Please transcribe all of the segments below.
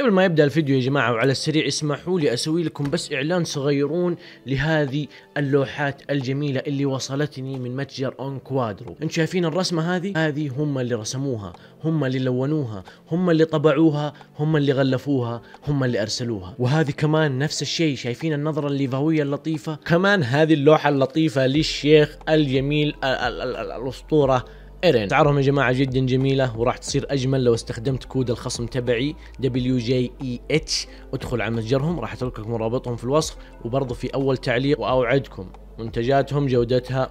قبل ما يبدا الفيديو يا جماعه وعلى السريع اسمحوا لي اسوي لكم بس اعلان صغيرون لهذه اللوحات الجميله اللي وصلتني من متجر اون كوادرو انتم شايفين الرسمه هذه هذه هم اللي رسموها هم اللي لونوها هم اللي طبعوها هم اللي غلفوها هم اللي ارسلوها وهذه كمان نفس الشيء شايفين النظره الليفاويه اللطيفه كمان هذه اللوحه اللطيفه للشيخ الجميل ال ال الاسطوره ايرين اسعارهم يا جماعه جدا جميله وراح تصير اجمل لو استخدمت كود الخصم تبعي WJEH ادخل على متجرهم راح اترك لكم رابطهم في الوصف وبرضه في اول تعليق واوعدكم منتجاتهم جودتها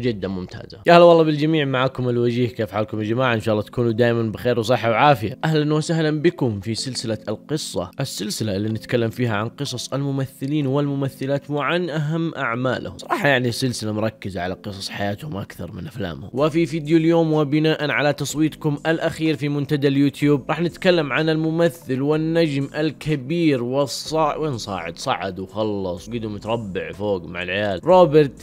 جدا ممتازه يا هلا والله بالجميع معكم الوجيه كيف حالكم يا جماعه ان شاء الله تكونوا دائما بخير وصحه وعافيه اهلا وسهلا بكم في سلسله القصه السلسله اللي نتكلم فيها عن قصص الممثلين والممثلات وعن اهم اعمالهم صراحه يعني سلسله مركزه على قصص حياتهم اكثر من افلامهم وفي فيديو اليوم وبناء على تصويتكم الاخير في منتدى اليوتيوب راح نتكلم عن الممثل والنجم الكبير والصاع وين صاعد صعد وخلص قدم متربع فوق مع العيال روبرت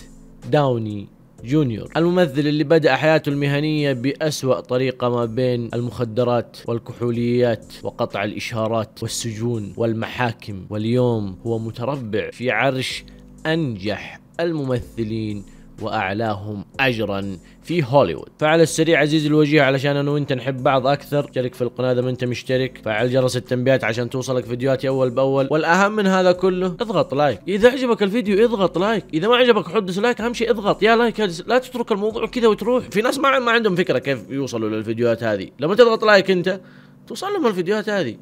داوني جونيور الممثل اللي بدأ حياته المهنية بأسوأ طريقة ما بين المخدرات والكحوليات وقطع الإشارات والسجون والمحاكم واليوم هو متربع في عرش أنجح الممثلين واعلاهم اجرا في هوليوود فعلى السريع عزيزي الوجيه علشان انا وانت نحب بعض اكثر شارك في القناه اذا ما انت مشترك فعل جرس التنبيهات عشان توصلك فيديوهاتي اول باول والاهم من هذا كله اضغط لايك اذا عجبك الفيديو اضغط لايك اذا ما عجبك حط لايك اهم شيء اضغط يا لايك لا تترك الموضوع كذا وتروح في ناس ما عندهم فكره كيف يوصلوا للفيديوهات هذه لما تضغط لايك انت توصل لهم الفيديوهات هذه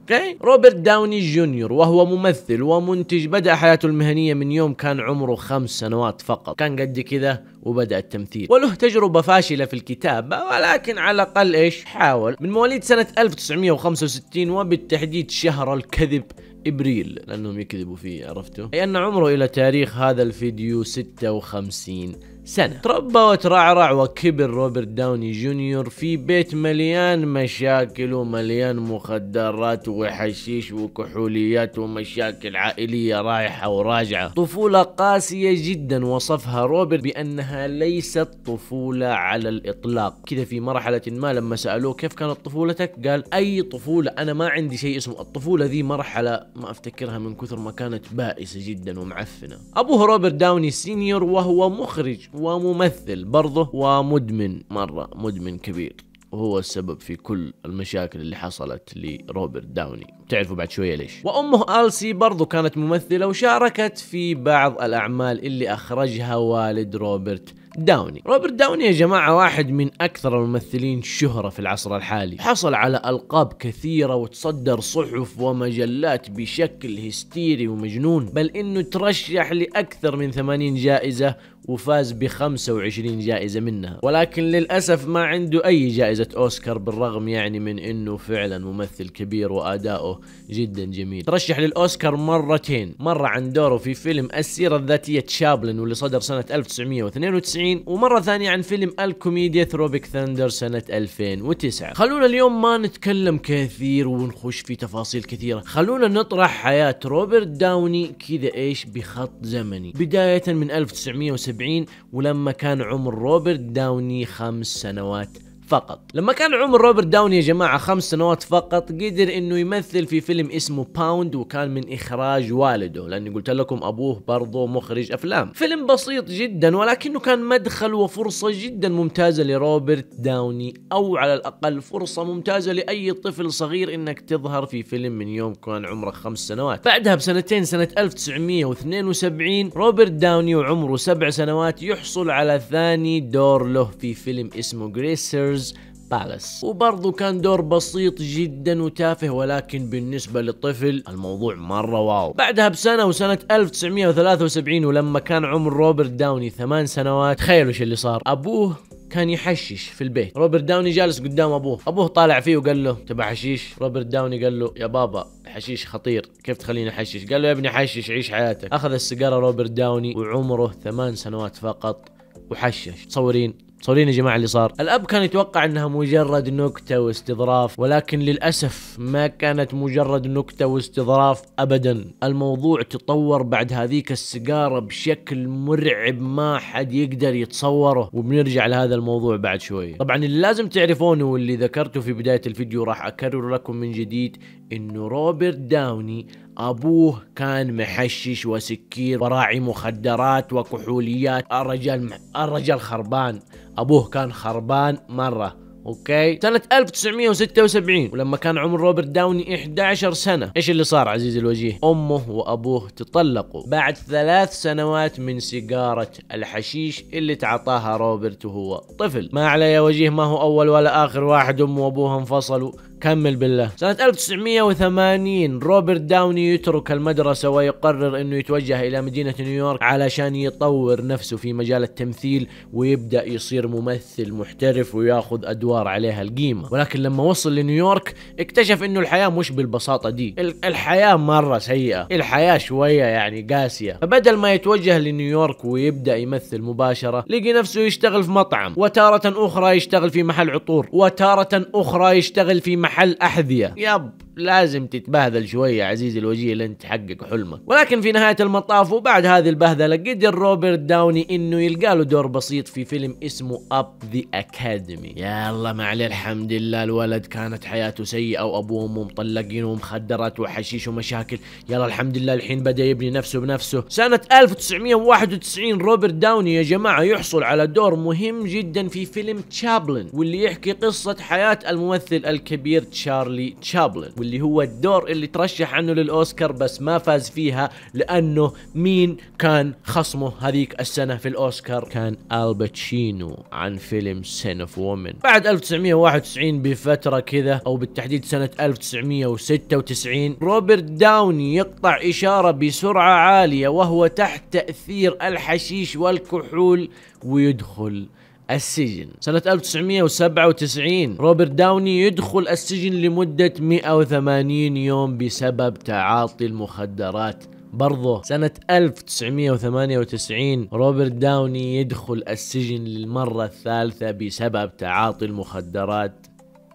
اوكي روبرت داوني جونيور وهو ممثل ومنتج بدا حياته المهنيه من يوم كان عمره خمس سنوات فقط كان قد كذا وبدا التمثيل وله تجربه فاشله في الكتابه ولكن على الاقل ايش حاول من مواليد سنه 1965 وبالتحديد شهر الكذب ابريل لانهم يكذبوا فيه عرفتوا اي ان عمره الى تاريخ هذا الفيديو 56 سنة تربى وترعرع وكبر روبرت داوني جونيور في بيت مليان مشاكل ومليان مخدرات وحشيش وكحوليات ومشاكل عائلية رايحة وراجعة طفولة قاسية جدا وصفها روبرت بأنها ليست طفولة على الإطلاق كذا في مرحلة ما لما سألوه كيف كانت طفولتك قال أي طفولة أنا ما عندي شيء اسمه الطفولة ذي مرحلة ما أفتكرها من كثر ما كانت بائسة جدا ومعفنة أبوه روبرت داوني سينيور وهو مخرج وممثل برضه ومدمن مرة مدمن كبير وهو السبب في كل المشاكل اللي حصلت لروبرت داوني تعرفوا بعد شوية ليش وأمه ألسي برضو كانت ممثلة وشاركت في بعض الأعمال اللي أخرجها والد روبرت داوني روبرت داوني يا جماعة واحد من أكثر الممثلين شهرة في العصر الحالي حصل على ألقاب كثيرة وتصدر صحف ومجلات بشكل هستيري ومجنون بل إنه ترشح لأكثر من 80 جائزة وفاز ب 25 جائزة منها ولكن للأسف ما عنده أي جائزة أوسكار بالرغم يعني من أنه فعلا ممثل كبير وأداؤه جدا جميل ترشح للأوسكار مرتين مرة عن دوره في فيلم السيرة الذاتية تشابلن واللي صدر سنة 1992 ومرة ثانية عن فيلم الكوميديا ثروبيك ثاندر سنة 2009 خلونا اليوم ما نتكلم كثير ونخش في تفاصيل كثيرة خلونا نطرح حياة روبرت داوني كذا ايش بخط زمني بداية من 1970 1970 ولما كان عمر روبرت داوني خمس سنوات فقط لما كان عمر روبرت داوني يا جماعة خمس سنوات فقط قدر انه يمثل في فيلم اسمه باوند وكان من اخراج والده لاني قلت لكم ابوه برضه مخرج افلام فيلم بسيط جدا ولكنه كان مدخل وفرصة جدا ممتازة لروبرت داوني او على الاقل فرصة ممتازة لاي طفل صغير انك تظهر في فيلم من يوم كان عمره خمس سنوات بعدها بسنتين سنة 1972 روبرت داوني وعمره سبع سنوات يحصل على ثاني دور له في فيلم اسمه جريسرز كريستالز بالاس وبرضه كان دور بسيط جدا وتافه ولكن بالنسبة للطفل الموضوع مرة واو بعدها بسنة وسنة 1973 ولما كان عمر روبرت داوني ثمان سنوات تخيلوا ايش اللي صار أبوه كان يحشش في البيت روبرت داوني جالس قدام ابوه ابوه طالع فيه وقال له تبع حشيش روبرت داوني قال له يا بابا حشيش خطير كيف تخليني احشش قال له يا ابني حشش عيش حياتك اخذ السيجاره روبرت داوني وعمره ثمان سنوات فقط وحشش تصورين صورين يا جماعه اللي صار الاب كان يتوقع انها مجرد نكته واستظراف ولكن للاسف ما كانت مجرد نكته واستظراف ابدا الموضوع تطور بعد هذيك السيجاره بشكل مرعب ما حد يقدر يتصوره وبنرجع لهذا الموضوع بعد شويه طبعا اللي لازم تعرفونه واللي ذكرته في بدايه الفيديو راح اكرر لكم من جديد انه روبرت داوني ابوه كان محشش وسكير وراعي مخدرات وكحوليات الرجال الرجال خربان ابوه كان خربان مره اوكي سنة 1976 ولما كان عمر روبرت داوني 11 سنة ايش اللي صار عزيزي الوجيه امه وابوه تطلقوا بعد ثلاث سنوات من سيجارة الحشيش اللي تعطاها روبرت وهو طفل ما على يا وجيه ما هو اول ولا اخر واحد امه وابوه انفصلوا كمل بالله سنة 1980 روبرت داوني يترك المدرسة ويقرر أنه يتوجه إلى مدينة نيويورك علشان يطور نفسه في مجال التمثيل ويبدأ يصير ممثل محترف وياخذ أدوار عليها القيمة ولكن لما وصل لنيويورك اكتشف أنه الحياة مش بالبساطة دي الحياة مرة سيئة الحياة شوية يعني قاسية فبدل ما يتوجه لنيويورك ويبدأ يمثل مباشرة لقي نفسه يشتغل في مطعم وتارة أخرى يشتغل في محل عطور وتارة أخرى يشتغل في محل محل احذيه يب لازم تتبهذل شوية عزيزي الوجيه لين تحقق حلمك ولكن في نهاية المطاف وبعد هذه البهذلة قدر روبرت داوني انه يلقى له دور بسيط في فيلم اسمه اب ذا اكاديمي يا الله معلي الحمد لله الولد كانت حياته سيئة وابوه وامه مطلقين ومخدرات وحشيش ومشاكل يلا الحمد لله الحين بدا يبني نفسه بنفسه سنة 1991 روبرت داوني يا جماعة يحصل على دور مهم جدا في فيلم تشابلن واللي يحكي قصة حياة الممثل الكبير تشارلي تشابلن واللي اللي هو الدور اللي ترشح عنه للاوسكار بس ما فاز فيها لانه مين كان خصمه هذيك السنه في الاوسكار كان الباتشينو عن فيلم سين اوف وومن بعد 1991 بفتره كذا او بالتحديد سنه 1996 روبرت داوني يقطع اشاره بسرعه عاليه وهو تحت تاثير الحشيش والكحول ويدخل السجن سنة 1997 روبرت داوني يدخل السجن لمدة 180 يوم بسبب تعاطي المخدرات برضه سنة 1998 روبرت داوني يدخل السجن للمرة الثالثة بسبب تعاطي المخدرات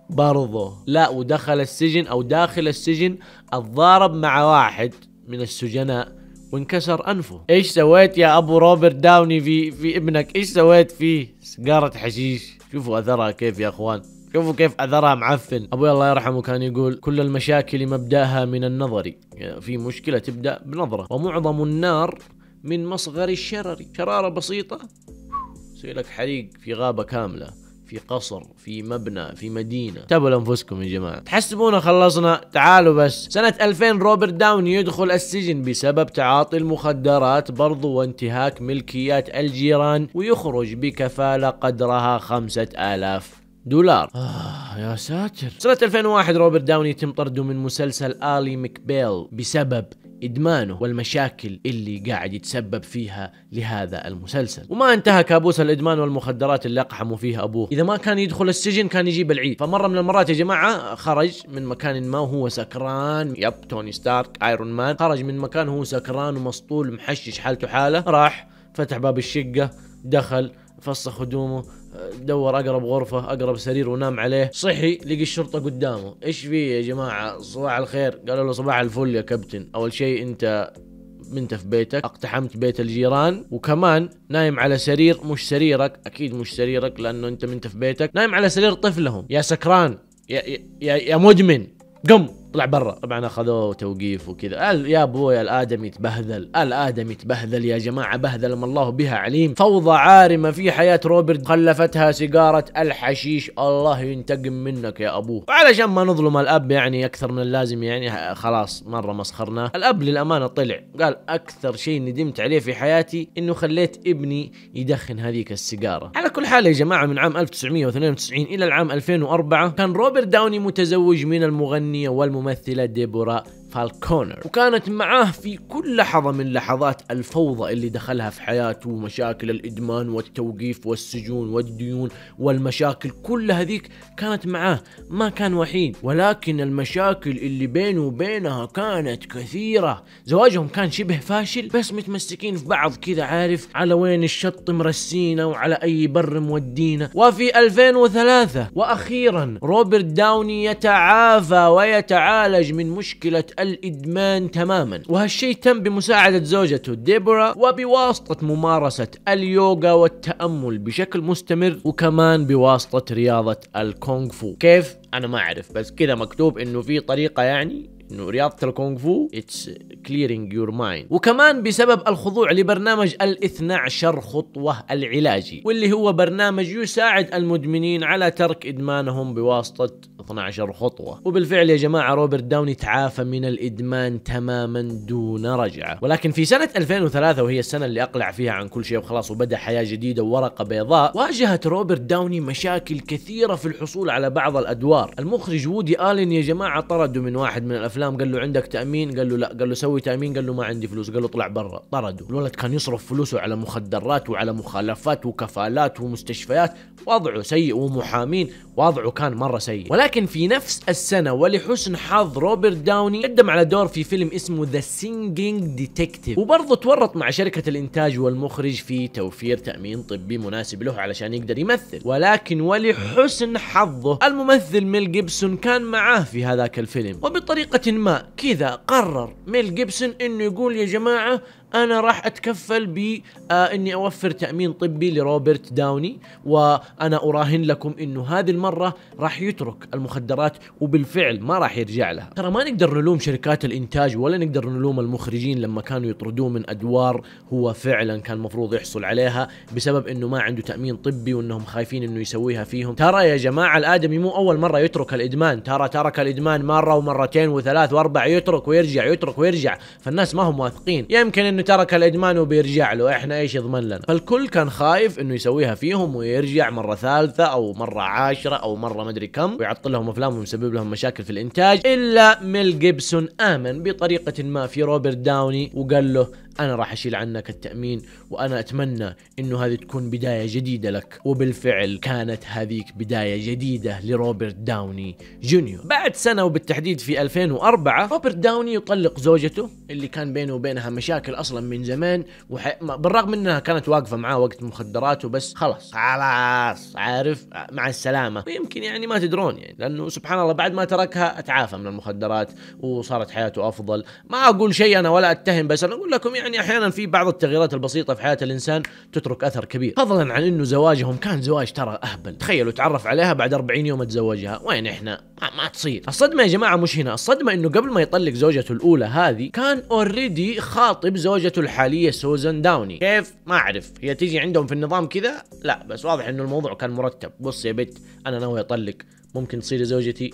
برضه لا ودخل السجن او داخل السجن اتضارب مع واحد من السجناء وانكسر انفه ايش سويت يا ابو روبرت داوني في في ابنك ايش سويت فيه سيجاره حشيش شوفوا اثرها كيف يا اخوان شوفوا كيف اثرها معفن ابوي الله يرحمه كان يقول كل المشاكل مبداها من النظر يعني في مشكله تبدا بنظره ومعظم النار من مصغر الشرر شراره بسيطه يسوي لك حريق في غابه كامله في قصر في مبنى في مدينه تابوا لانفسكم يا جماعه تحسبونا خلصنا تعالوا بس سنه 2000 روبرت داوني يدخل السجن بسبب تعاطي المخدرات برضو وانتهاك ملكيات الجيران ويخرج بكفاله قدرها 5000 دولار آه يا ساتر سنة 2001 روبرت داوني يتم طرده من مسلسل آلي مكبيل بسبب إدمانه والمشاكل اللي قاعد يتسبب فيها لهذا المسلسل وما انتهى كابوس الإدمان والمخدرات اللي أقحموا فيها أبوه إذا ما كان يدخل السجن كان يجيب العيد فمرة من المرات يا جماعة خرج من مكان ما وهو سكران يب توني ستارك ايرون مان خرج من مكان هو سكران ومسطول محشش حالته حالة راح فتح باب الشقة دخل فصخ هدومه دور اقرب غرفه اقرب سرير ونام عليه صحي لقي الشرطه قدامه ايش في يا جماعه صباح الخير قالوا له صباح الفل يا كابتن اول شيء انت انت في بيتك اقتحمت بيت الجيران وكمان نايم على سرير مش سريرك اكيد مش سريرك لانه انت منت في بيتك نايم على سرير طفلهم يا سكران يا يا, يا مدمن قم طلع برا طبعا اخذوه توقيف وكذا يا ابوي الادمي تبهذل الادمي تبهذل يا جماعه بهذل ما الله بها عليم فوضى عارمه في حياه روبرت خلفتها سيجاره الحشيش الله ينتقم منك يا ابوه وعلشان ما نظلم الاب يعني اكثر من اللازم يعني خلاص مره مسخرناه الاب للامانه طلع قال اكثر شيء ندمت عليه في حياتي انه خليت ابني يدخن هذيك السيجاره على كل حال يا جماعه من عام 1992 الى العام 2004 كان روبرت داوني متزوج من المغنيه والممثله الممثلة ديبورا فالكونر وكانت معاه في كل لحظة من لحظات الفوضى اللي دخلها في حياته ومشاكل الإدمان والتوقيف والسجون والديون والمشاكل كل هذيك كانت معاه ما كان وحيد ولكن المشاكل اللي بينه وبينها كانت كثيرة زواجهم كان شبه فاشل بس متمسكين في بعض كذا عارف على وين الشط مرسينا وعلى أي بر مودينا وفي 2003 وأخيرا روبرت داوني يتعافى ويتعالج من مشكلة الإدمان تماما وهالشيء تم بمساعدة زوجته ديبورا وبواسطة ممارسة اليوغا والتأمل بشكل مستمر وكمان بواسطة رياضة الكونغ فو كيف؟ أنا ما أعرف بس كذا مكتوب إنه في طريقة يعني انه رياضه الكونغ فو اتس كليرنج يور مايند وكمان بسبب الخضوع لبرنامج ال12 خطوه العلاجي واللي هو برنامج يساعد المدمنين على ترك ادمانهم بواسطه 12 خطوة وبالفعل يا جماعة روبرت داوني تعافى من الإدمان تماما دون رجعة ولكن في سنة 2003 وهي السنة اللي أقلع فيها عن كل شيء وخلاص وبدأ حياة جديدة وورقة بيضاء واجهت روبرت داوني مشاكل كثيرة في الحصول على بعض الأدوار المخرج وودي آلين يا جماعة طرده من واحد من الأفلام قال له عندك تأمين قال له لا قال له سوي تأمين قال له ما عندي فلوس قال له اطلع برا طرده الولد كان يصرف فلوسه على مخدرات وعلى مخالفات وكفالات ومستشفيات وضعه سيء ومحامين وضعه كان مره سيء ولكن في نفس السنه ولحسن حظ روبرت داوني قدم على دور في فيلم اسمه ذا سينجينج ديتكتيف وبرضه تورط مع شركه الانتاج والمخرج في توفير تامين طبي مناسب له علشان يقدر يمثل ولكن ولحسن حظه الممثل ميل جيبسون كان معاه في هذاك الفيلم وبطريقه ما كذا قرر ميل جيبسون انه يقول يا جماعه انا راح اتكفل آه، اني اوفر تامين طبي لروبرت داوني وانا اراهن لكم انه هذه المره راح يترك المخدرات وبالفعل ما راح يرجع لها ترى ما نقدر نلوم شركات الانتاج ولا نقدر نلوم المخرجين لما كانوا يطردوه من ادوار هو فعلا كان مفروض يحصل عليها بسبب انه ما عنده تامين طبي وانهم خايفين انه يسويها فيهم ترى يا جماعه الادمي مو اول مره يترك الادمان ترى ترك الادمان مره ومرتين وثلاث واربع يترك ويرجع يترك ويرجع فالناس ما هم واثقين يمكن انه ترك الادمان وبيرجع له احنا ايش يضمن لنا فالكل كان خايف انه يسويها فيهم ويرجع مره ثالثه او مره عاشره او مره مدري كم ويعطل لهم افلام ويسبب لهم مشاكل في الانتاج الا ميل جيبسون امن بطريقه ما في روبرت داوني وقال له انا راح اشيل عنك التامين وانا اتمنى انه هذه تكون بدايه جديده لك وبالفعل كانت هذيك بدايه جديده لروبرت داوني جونيور بعد سنه وبالتحديد في 2004 روبرت داوني يطلق زوجته اللي كان بينه وبينها مشاكل اصلا من زمان وح... بالرغم انها كانت واقفه معاه وقت مخدراته بس خلاص خلاص عارف مع السلامه ويمكن يعني ما تدرون يعني لانه سبحان الله بعد ما تركها اتعافى من المخدرات وصارت حياته افضل ما اقول شيء انا ولا اتهم بس انا اقول لكم يعني يعني احيانا في بعض التغييرات البسيطه في حياه الانسان تترك اثر كبير فضلا عن انه زواجهم كان زواج ترى اهبل تخيلوا تعرف عليها بعد 40 يوم تزوجها وين احنا ما, ما تصير الصدمه يا جماعه مش هنا الصدمه انه قبل ما يطلق زوجته الاولى هذه كان اوريدي خاطب زوجته الحاليه سوزان داوني كيف ما اعرف هي تيجي عندهم في النظام كذا لا بس واضح انه الموضوع كان مرتب بص يا بت انا ناوي اطلق ممكن تصيري زوجتي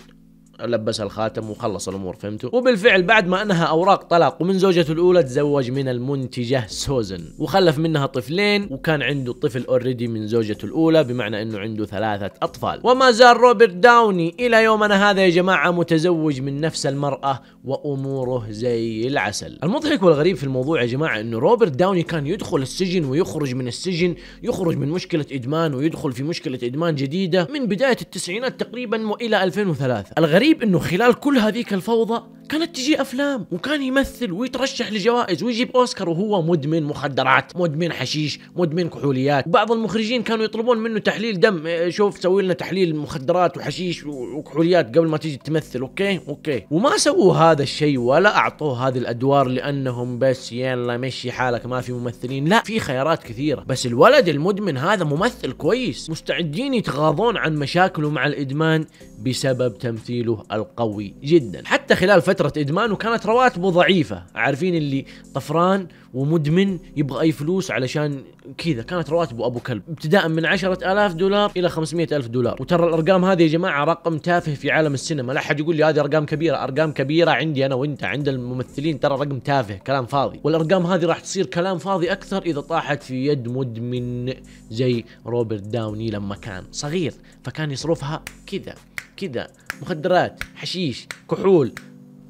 لبسها الخاتم وخلص الامور فهمتوا وبالفعل بعد ما انهى اوراق طلاق ومن زوجته الاولى تزوج من المنتجه سوزن وخلف منها طفلين وكان عنده طفل اوريدي من زوجته الاولى بمعنى انه عنده ثلاثه اطفال وما زال روبرت داوني الى يومنا هذا يا جماعه متزوج من نفس المراه واموره زي العسل المضحك والغريب في الموضوع يا جماعه انه روبرت داوني كان يدخل السجن ويخرج من السجن يخرج من مشكله ادمان ويدخل في مشكله ادمان جديده من بدايه التسعينات تقريبا والى 2003 الغريب الغريب انه خلال كل هذيك الفوضى كانت تجي افلام وكان يمثل ويترشح لجوائز ويجيب اوسكار وهو مدمن مخدرات مدمن حشيش مدمن كحوليات بعض المخرجين كانوا يطلبون منه تحليل دم إيه، شوف سوي لنا تحليل مخدرات وحشيش وكحوليات قبل ما تيجي تمثل اوكي اوكي وما سووا هذا الشيء ولا اعطوه هذه الادوار لانهم بس يلا مشي حالك ما في ممثلين لا في خيارات كثيره بس الولد المدمن هذا ممثل كويس مستعدين يتغاضون عن مشاكله مع الادمان بسبب تمثيله القوي جدا حتى خلال فتره فترة إدمان وكانت رواتبه ضعيفة عارفين اللي طفران ومدمن يبغى أي فلوس علشان كذا كانت رواتبه أبو كلب ابتداء من 10000 دولار إلى 500000 دولار وترى الأرقام هذه يا جماعة رقم تافه في عالم السينما لا أحد يقول لي هذه أرقام كبيرة أرقام كبيرة عندي أنا وأنت عند الممثلين ترى رقم تافه كلام فاضي والأرقام هذه راح تصير كلام فاضي أكثر إذا طاحت في يد مدمن زي روبرت داوني لما كان صغير فكان يصرفها كذا كذا مخدرات حشيش كحول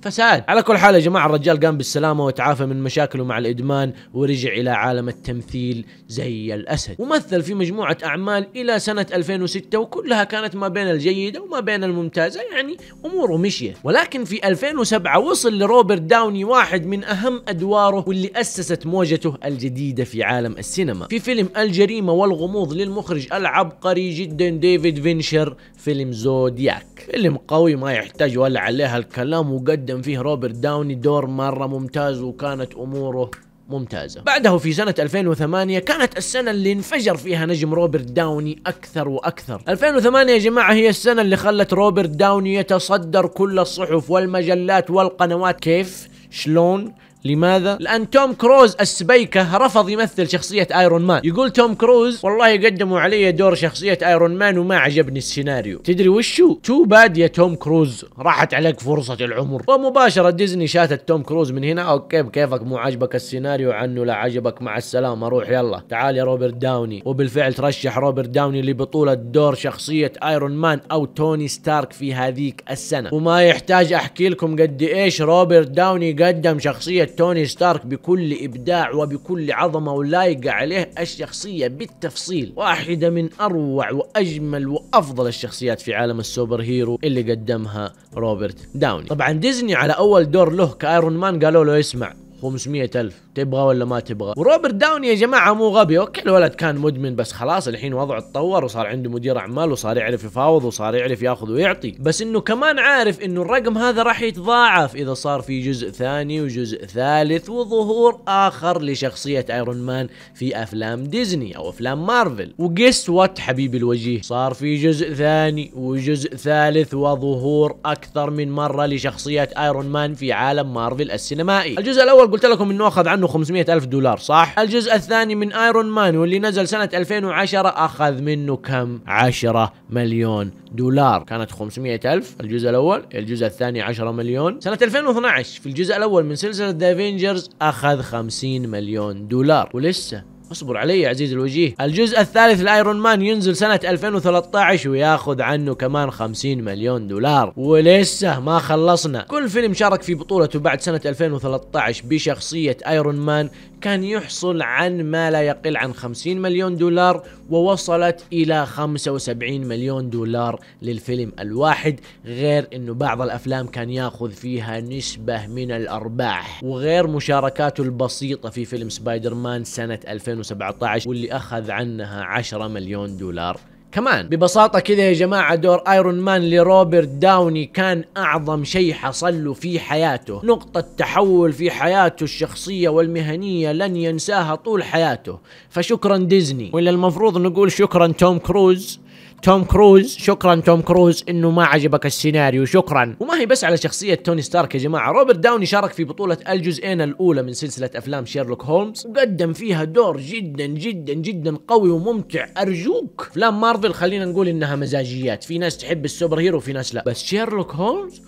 فساد على كل حال يا جماعه الرجال قام بالسلامه وتعافى من مشاكله مع الادمان ورجع الى عالم التمثيل زي الاسد ومثل في مجموعه اعمال الى سنه 2006 وكلها كانت ما بين الجيده وما بين الممتازه يعني اموره مشيه ولكن في 2007 وصل لروبرت داوني واحد من اهم ادواره واللي اسست موجته الجديده في عالم السينما في فيلم الجريمه والغموض للمخرج العبقري جدا ديفيد فينشر فيلم زودياك فيلم قوي ما يحتاج ولا عليها الكلام وقدم قدم فيه روبرت داوني دور مرة ممتاز وكانت أموره ممتازة بعده في سنة 2008 كانت السنة اللي انفجر فيها نجم روبرت داوني أكثر وأكثر 2008 يا جماعة هي السنة اللي خلت روبرت داوني يتصدر كل الصحف والمجلات والقنوات كيف؟ شلون؟ لماذا؟ لأن توم كروز السبيكة رفض يمثل شخصية ايرون مان يقول توم كروز والله قدموا علي دور شخصية ايرون مان وما عجبني السيناريو تدري وشو؟ تو باد يا توم كروز راحت عليك فرصة العمر ومباشرة ديزني شاتت توم كروز من هنا اوكي بكيفك مو عاجبك السيناريو عنه لا عجبك مع السلامة روح يلا تعال يا روبرت داوني وبالفعل ترشح روبرت داوني لبطولة دور شخصية ايرون مان او توني ستارك في هذيك السنة وما يحتاج احكي لكم قد ايش روبرت داوني قدم شخصية توني ستارك بكل إبداع وبكل عظمة ولايقة عليه الشخصية بالتفصيل واحدة من أروع وأجمل وأفضل الشخصيات في عالم السوبر هيرو اللي قدمها روبرت داوني طبعا ديزني على أول دور له كايرون مان قالوا له اسمع 500 ألف تبغى ولا ما تبغى وروبرت داوني يا جماعة مو غبي اوكي الولد كان مدمن بس خلاص الحين وضعه اتطور وصار عنده مدير أعمال وصار يعرف يفاوض وصار يعرف ياخذ ويعطي بس انه كمان عارف انه الرقم هذا راح يتضاعف اذا صار في جزء ثاني وجزء ثالث وظهور اخر لشخصية ايرون مان في افلام ديزني او افلام مارفل وقس وات حبيبي الوجيه صار في جزء ثاني وجزء ثالث وظهور اكثر من مرة لشخصية ايرون مان في عالم مارفل السينمائي الجزء الاول قلت لكم انه اخذ عنه 500 الف دولار صح الجزء الثاني من ايرون مان واللي نزل سنة 2010 اخذ منه كم 10 مليون دولار كانت 500 الف الجزء الاول الجزء الثاني 10 مليون سنة 2012 في الجزء الاول من سلسلة ذا افنجرز اخذ 50 مليون دولار ولسه اصبر علي يا عزيز الوجيه الجزء الثالث لايرون مان ينزل سنة 2013 وياخذ عنه كمان 50 مليون دولار ولسه ما خلصنا كل فيلم شارك في بطولته بعد سنة 2013 بشخصية ايرون مان كان يحصل عن ما لا يقل عن 50 مليون دولار ووصلت إلى 75 مليون دولار للفيلم الواحد غير أنه بعض الأفلام كان ياخذ فيها نسبة من الأرباح وغير مشاركاته البسيطة في فيلم سبايدر مان سنة 2017 واللي أخذ عنها 10 مليون دولار كمان ببساطة كذا يا جماعة دور ايرون مان لروبرت داوني كان اعظم شيء حصل له في حياته نقطة تحول في حياته الشخصية والمهنية لن ينساها طول حياته فشكرا ديزني ولا المفروض نقول شكرا توم كروز توم كروز شكرا توم كروز انه ما عجبك السيناريو شكرا وما هي بس على شخصيه توني ستارك يا جماعه روبرت داوني شارك في بطوله الجزئين الاولى من سلسله افلام شيرلوك هولمز وقدم فيها دور جدا جدا جدا قوي وممتع ارجوك افلام مارفل خلينا نقول انها مزاجيات في ناس تحب السوبر هيرو وفي ناس لا بس شيرلوك هولمز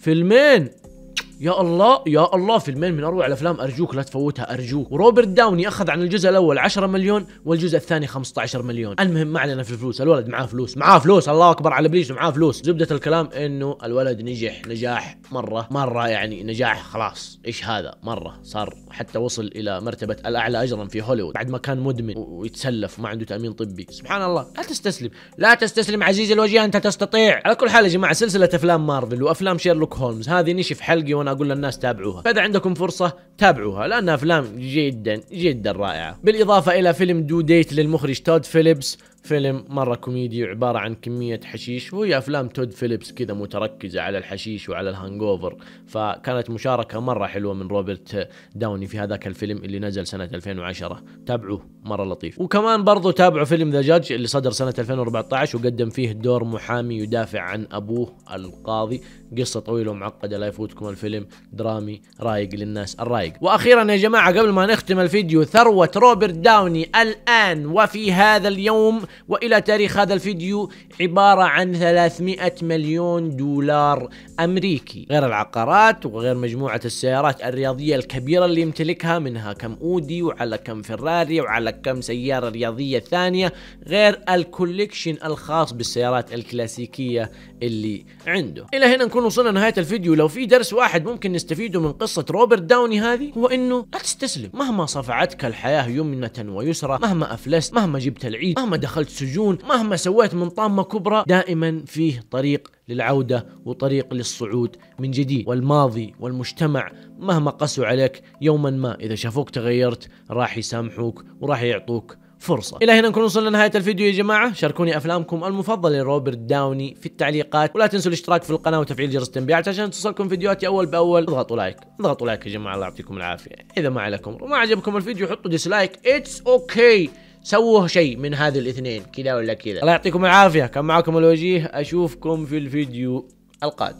فيلمين يا الله يا الله فيلمين من اروع الافلام ارجوك لا تفوتها ارجوك وروبرت داوني اخذ عن الجزء الاول 10 مليون والجزء الثاني 15 مليون المهم ما علينا في الفلوس الولد معاه فلوس معاه فلوس الله اكبر على بليش معاه فلوس زبده الكلام انه الولد نجح نجاح مره مره يعني نجاح خلاص ايش هذا مره صار حتى وصل الى مرتبه الاعلى اجرا في هوليوود بعد ما كان مدمن ويتسلف وما عنده تامين طبي سبحان الله لا تستسلم لا تستسلم عزيزي الوجيه انت تستطيع على كل حال يا جماعه سلسله افلام مارفل وافلام شيرلوك هولمز هذه نشف حلقي وانا اقول للناس تابعوها فاذا عندكم فرصه تابعوها لانها افلام جدا جدا رائعه بالاضافه الى فيلم دو ديت للمخرج تود فيليبس فيلم مرة كوميدي وعبارة عن كمية حشيش وهي أفلام تود فيليبس كذا متركزة على الحشيش وعلى الهانجوفر فكانت مشاركة مرة حلوة من روبرت داوني في هذاك الفيلم اللي نزل سنة 2010 تابعوه مرة لطيف وكمان برضو تابعوا فيلم ذا جاج اللي صدر سنة 2014 وقدم فيه دور محامي يدافع عن أبوه القاضي قصة طويلة ومعقدة لا يفوتكم الفيلم درامي رايق للناس الرايق وأخيرا يا جماعة قبل ما نختم الفيديو ثروة روبرت داوني الآن وفي هذا اليوم والى تاريخ هذا الفيديو عباره عن 300 مليون دولار امريكي غير العقارات وغير مجموعه السيارات الرياضيه الكبيره اللي يمتلكها منها كم اودي وعلى كم فراري وعلى كم سياره رياضيه ثانيه غير الكوليكشن الخاص بالسيارات الكلاسيكيه اللي عنده الى هنا نكون وصلنا نهايه الفيديو لو في درس واحد ممكن نستفيده من قصه روبرت داوني هذه هو انه لا تستسلم مهما صفعتك الحياه يمنه ويسرى مهما افلست مهما جبت العيد مهما دخلت دخلت سجون مهما سويت من طامة كبرى دائما فيه طريق للعودة وطريق للصعود من جديد والماضي والمجتمع مهما قسوا عليك يوما ما إذا شافوك تغيرت راح يسامحوك وراح يعطوك فرصة إلى هنا نكون وصلنا لنهاية الفيديو يا جماعة شاركوني أفلامكم المفضلة لروبرت داوني في التعليقات ولا تنسوا الاشتراك في القناة وتفعيل جرس التنبيهات عشان توصلكم فيديوهاتي أول بأول اضغطوا لايك اضغطوا لايك يا جماعة الله يعطيكم العافية إذا ما عليكم وما عجبكم الفيديو حطوا ديسلايك اتس اوكي okay. سووا شيء من هذه الاثنين كذا ولا كذا الله يعطيكم العافيه كان معكم الوجيه اشوفكم في الفيديو القادم